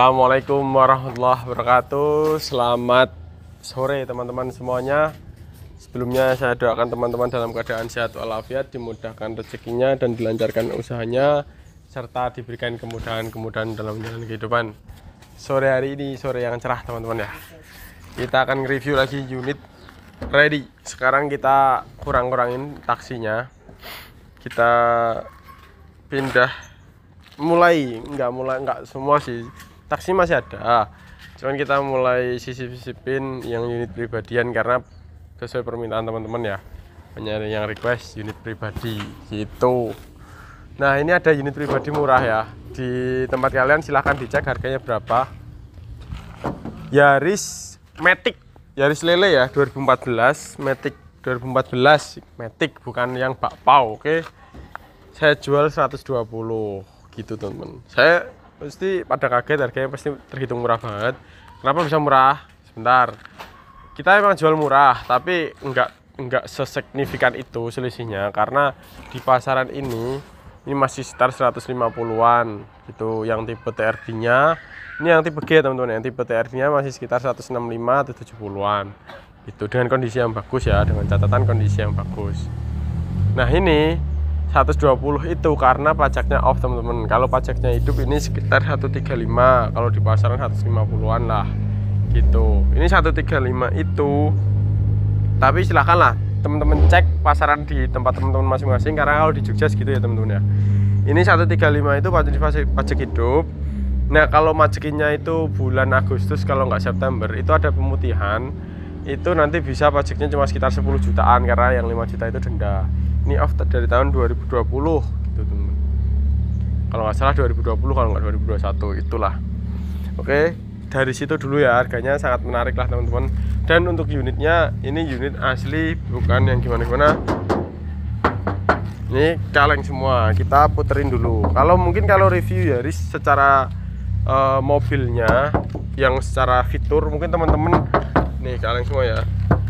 Assalamualaikum warahmatullahi wabarakatuh Selamat sore teman-teman semuanya Sebelumnya saya doakan teman-teman dalam keadaan sehat walafiat Dimudahkan rezekinya dan dilancarkan usahanya Serta diberikan kemudahan-kemudahan dalam menjalani kehidupan Sore hari ini sore yang cerah teman-teman ya Kita akan review lagi unit ready Sekarang kita kurang-kurangin taksinya Kita pindah mulai nggak mulai nggak semua sih taksi masih ada cuman kita mulai sisip-sisipin yang unit pribadian karena sesuai permintaan teman-teman ya banyak yang request unit pribadi gitu nah ini ada unit pribadi murah ya di tempat kalian silahkan dicek harganya berapa Yaris Matic Yaris Lele ya 2014 Matic 2014 Matic bukan yang bakpao oke okay? saya jual 120 gitu teman-teman saya pasti pada kaget harganya pasti terhitung murah banget kenapa bisa murah sebentar kita emang jual murah tapi enggak enggak sesignifikan itu selisihnya karena di pasaran ini ini masih sekitar 150-an gitu yang tipe TRD nya ini yang tipe G teman-teman yang tipe TRD nya masih sekitar 165 atau 70-an gitu dengan kondisi yang bagus ya dengan catatan kondisi yang bagus nah ini 120 itu karena pajaknya off teman-teman kalau pajaknya hidup ini sekitar 135 kalau di pasaran 150-an lah gitu ini 135 itu tapi silahkan lah teman-teman cek pasaran di tempat teman-teman masing-masing karena kalau di Jogja segitu ya teman-teman ya ini 135 itu pajak, pajak hidup nah kalau majekinnya itu bulan Agustus kalau nggak September itu ada pemutihan itu nanti bisa pajaknya cuma sekitar 10 jutaan karena yang 5 juta itu denda ini off dari tahun 2020 gitu teman kalau nggak salah 2020 kalau nggak 2021 itulah oke dari situ dulu ya harganya sangat menarik lah teman-teman dan untuk unitnya ini unit asli bukan yang gimana-gimana ini kaleng semua kita puterin dulu kalau mungkin kalau review ya Riz, secara uh, mobilnya yang secara fitur mungkin teman-teman nih kaleng semua ya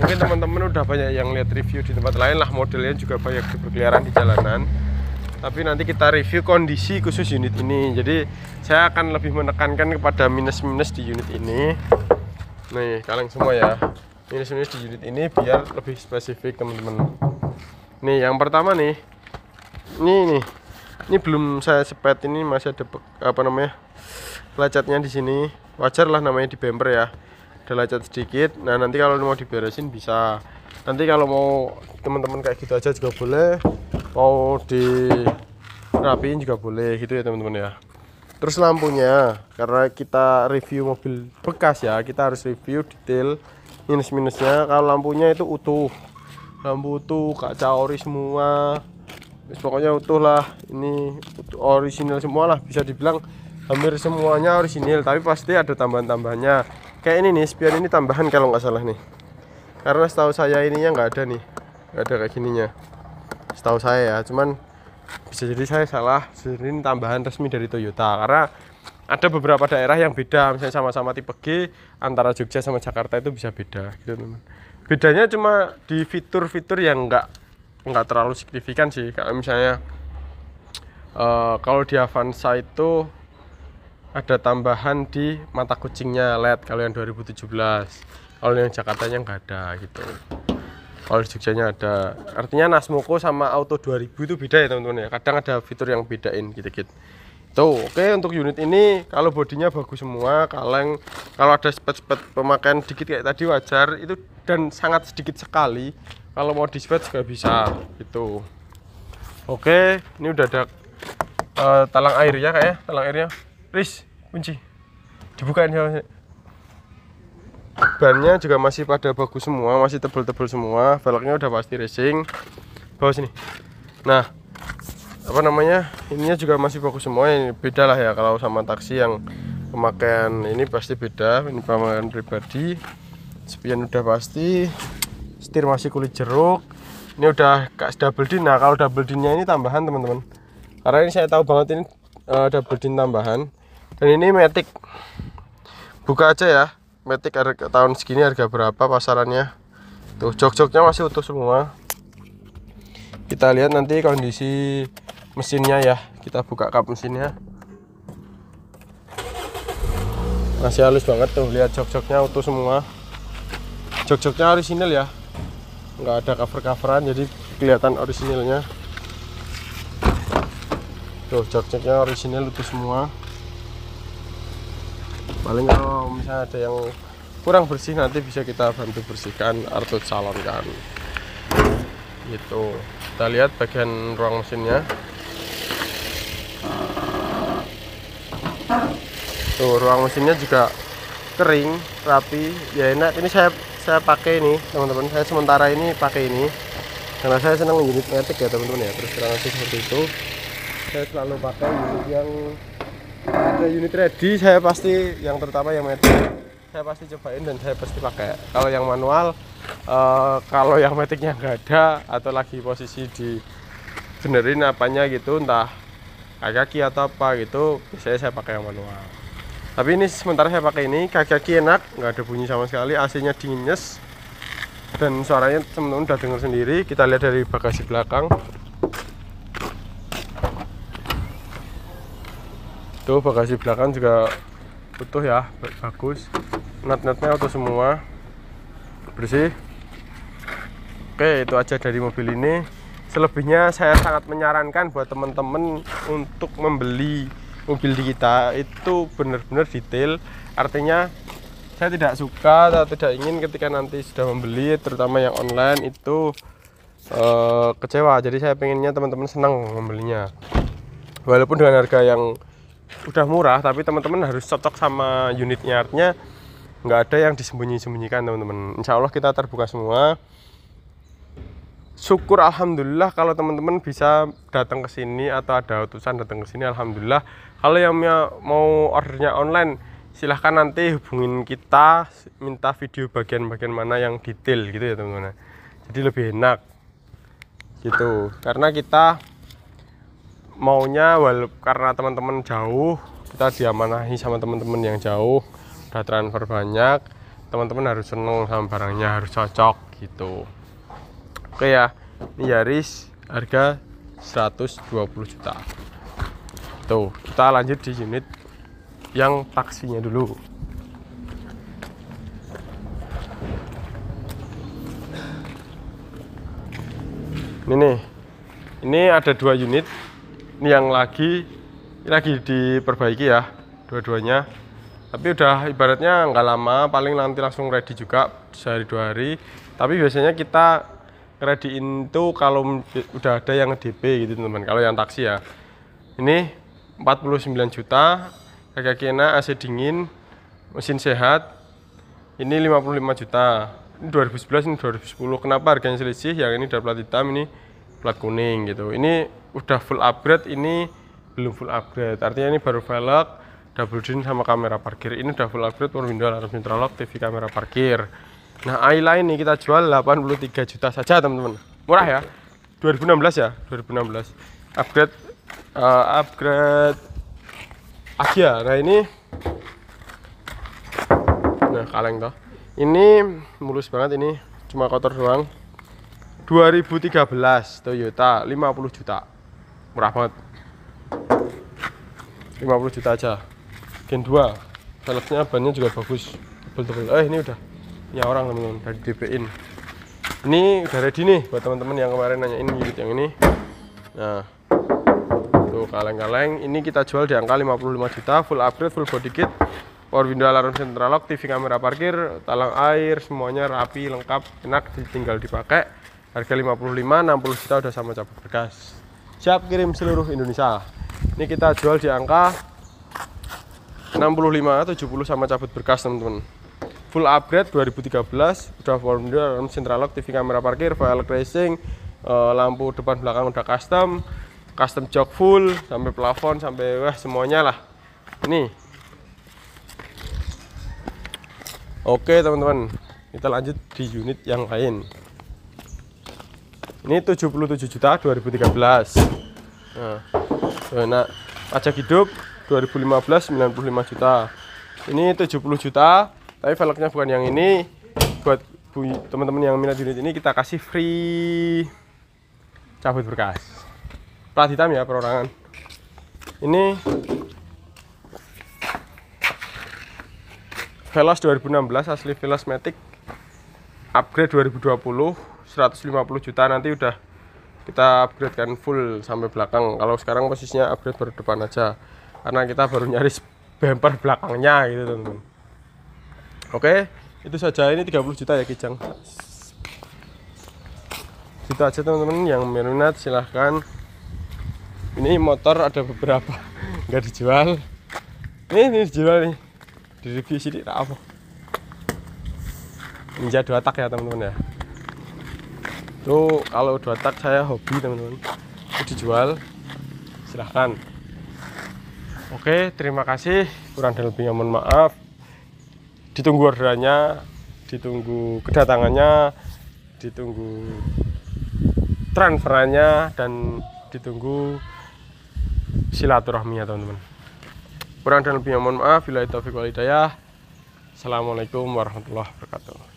mungkin teman-teman udah banyak yang lihat review di tempat lain lah modelnya juga banyak berkeliaran di jalanan tapi nanti kita review kondisi khusus unit ini jadi saya akan lebih menekankan kepada minus-minus di unit ini nih kalian semua ya minus-minus di unit ini biar lebih spesifik teman-teman nih yang pertama nih ini nih ini belum saya sepet ini masih ada apa namanya lecetnya di sini wajar lah namanya di bumper ya ada lecet sedikit nah nanti kalau mau diberesin bisa nanti kalau mau teman-teman kayak gitu aja juga boleh mau dirapiin juga boleh gitu ya teman-teman ya terus lampunya karena kita review mobil bekas ya kita harus review detail minus-minusnya kalau lampunya itu utuh lampu utuh kaca ori semua pokoknya utuh lah ini orisinil semua lah bisa dibilang hampir semuanya original tapi pasti ada tambahan tambahnya kayak ini nih spion ini tambahan kalau nggak salah nih karena setahu saya ininya nggak ada nih nggak ada kayak gininya setahu saya ya cuman bisa jadi saya salah jadi ini tambahan resmi dari Toyota karena ada beberapa daerah yang beda misalnya sama-sama tipe G antara Jogja sama Jakarta itu bisa beda gitu teman bedanya cuma di fitur-fitur yang nggak nggak terlalu signifikan sih Kalau misalnya uh, kalau di Avanza itu ada tambahan di mata kucingnya LED kalau yang 2017 kalau yang Jakarta nya nggak ada gitu kalau jogja nya ada artinya Nasmoko sama Auto 2000 itu beda ya teman-teman ya kadang ada fitur yang bedain gitu-gitu tuh oke okay, untuk unit ini kalau bodinya bagus semua kaleng kalau ada spet-spet pemakaian dikit kayak tadi wajar itu dan sangat sedikit sekali kalau mau di sepet juga bisa gitu oke okay, ini udah ada uh, talang airnya kayaknya talang airnya Riz, kunci. Dibukain ya. Bannya juga masih pada bagus semua, masih tebel-tebel semua. Velgnya udah pasti racing. Bawa sini. Nah, apa namanya? Ininya juga masih bagus semua. Ini beda lah ya kalau sama taksi yang pemakaian ini pasti beda. Ini pemakaian pribadi. Spion udah pasti. Setir masih kulit jeruk. Ini udah double din. Nah, kalau double dinnya ini tambahan, teman-teman. Karena ini saya tahu banget ini uh, double din tambahan dan ini Matic buka aja ya Matic harga, tahun segini harga berapa pasarannya tuh jok-joknya masih utuh semua kita lihat nanti kondisi mesinnya ya kita buka kap mesinnya masih halus banget tuh lihat jok-joknya utuh semua jok-joknya orisinil ya nggak ada cover-coveran jadi kelihatan orisinilnya tuh jok-joknya orisinil utuh semua paling kalau misalnya ada yang kurang bersih nanti bisa kita bantu bersihkan atau calonkan itu kita lihat bagian ruang mesinnya tuh ruang mesinnya juga kering rapi ya enak ini saya saya pakai ini teman-teman saya sementara ini pakai ini karena saya senang unit metik ya teman-teman ya terus terang seperti itu saya selalu pakai unit yang ada unit ready saya pasti yang terutama yang metik saya pasti cobain dan saya pasti pakai kalau yang manual uh, kalau yang metiknya nggak ada atau lagi posisi di benerin apanya gitu entah kaki-kaki atau apa gitu biasanya saya pakai yang manual tapi ini sementara saya pakai ini kaki-kaki enak nggak ada bunyi sama sekali AC nya dinginnya dan suaranya teman-teman udah dengar sendiri kita lihat dari bagasi belakang utuh bagasi belakang juga utuh ya bagus net-netnya utuh semua bersih oke itu aja dari mobil ini selebihnya saya sangat menyarankan buat teman-teman untuk membeli mobil di kita itu benar-benar detail artinya saya tidak suka atau tidak ingin ketika nanti sudah membeli terutama yang online itu uh, kecewa jadi saya pengennya teman-teman senang membelinya walaupun dengan harga yang udah murah tapi teman-teman harus cocok sama unitnya artinya nggak ada yang disembunyi-sembunyikan teman-teman Insya Allah kita terbuka semua syukur alhamdulillah kalau teman-teman bisa datang ke sini atau ada utusan datang ke sini alhamdulillah kalau yang mau ordernya online silahkan nanti hubungin kita minta video bagian-bagian mana yang detail gitu ya teman-teman jadi lebih enak gitu karena kita maunya walaupun karena teman-teman jauh kita diamanahi sama teman-teman yang jauh udah transfer banyak teman-teman harus seneng sama barangnya harus cocok gitu oke ya ini Yaris harga 120 juta tuh kita lanjut di unit yang taksinya dulu ini nih ini ada dua unit ini yang lagi ini lagi diperbaiki ya dua-duanya tapi udah ibaratnya nggak lama paling nanti langsung ready juga sehari dua hari tapi biasanya kita ready itu kalau udah ada yang DP gitu teman-teman kalau yang taksi ya ini 49 juta kaki-kaki enak AC dingin mesin sehat ini 55 juta ini 2011 ini 2010 kenapa harganya selisih yang ini dari plat hitam ini plat kuning gitu ini udah full upgrade ini belum full upgrade artinya ini baru velg double din sama kamera parkir ini udah full upgrade pun window alarm central lock TV kamera parkir nah eyeline ini kita jual 83 juta saja teman-teman murah ya 2016 ya 2016 upgrade uh, upgrade Agia nah ini nah kaleng toh ini mulus banget ini cuma kotor doang 2013 Toyota 50 juta murah banget 50 juta aja gen 2 velgnya bannya juga bagus tebel-tebel eh ini udah punya orang temen temen dari DP in ini udah ready nih buat teman-teman yang kemarin nanyain unit yang ini nah tuh kaleng-kaleng ini kita jual di angka 55 juta full upgrade full body kit power window alarm central lock TV kamera parkir talang air semuanya rapi lengkap enak ditinggal dipakai harga 55 60 juta udah sama cabut berkas siap kirim seluruh Indonesia ini kita jual di angka 65 70 sama cabut berkas teman-teman full upgrade 2013 udah formula central lock TV kamera parkir file racing eh, lampu depan belakang udah custom custom jok full sampai plafon sampai wah semuanya lah ini oke teman-teman kita lanjut di unit yang lain ini 77 juta 2013 nah, nah pajak hidup 2015 95 juta ini 70 juta tapi velgnya bukan yang ini buat teman-teman yang minat unit ini kita kasih free cabut berkas plat hitam ya perorangan ini Velos 2016 asli Velos Matic upgrade 2020 150 juta nanti udah kita upgrade kan full sampai belakang kalau sekarang posisinya upgrade baru depan aja karena kita baru nyaris bumper belakangnya gitu teman-teman oke itu saja ini 30 juta ya kijang itu aja teman-teman yang minat silahkan ini motor ada beberapa nggak dijual ini ini dijual nih di review sini apa Ninja dua tak ya teman-teman ya itu kalau dua tak saya hobi teman-teman itu dijual silahkan oke terima kasih kurang dan lebihnya mohon maaf ditunggu orderannya ditunggu kedatangannya ditunggu transferannya dan ditunggu silaturahmi silaturahminya teman-teman kurang dan lebihnya mohon maaf bila itu Assalamualaikum warahmatullahi wabarakatuh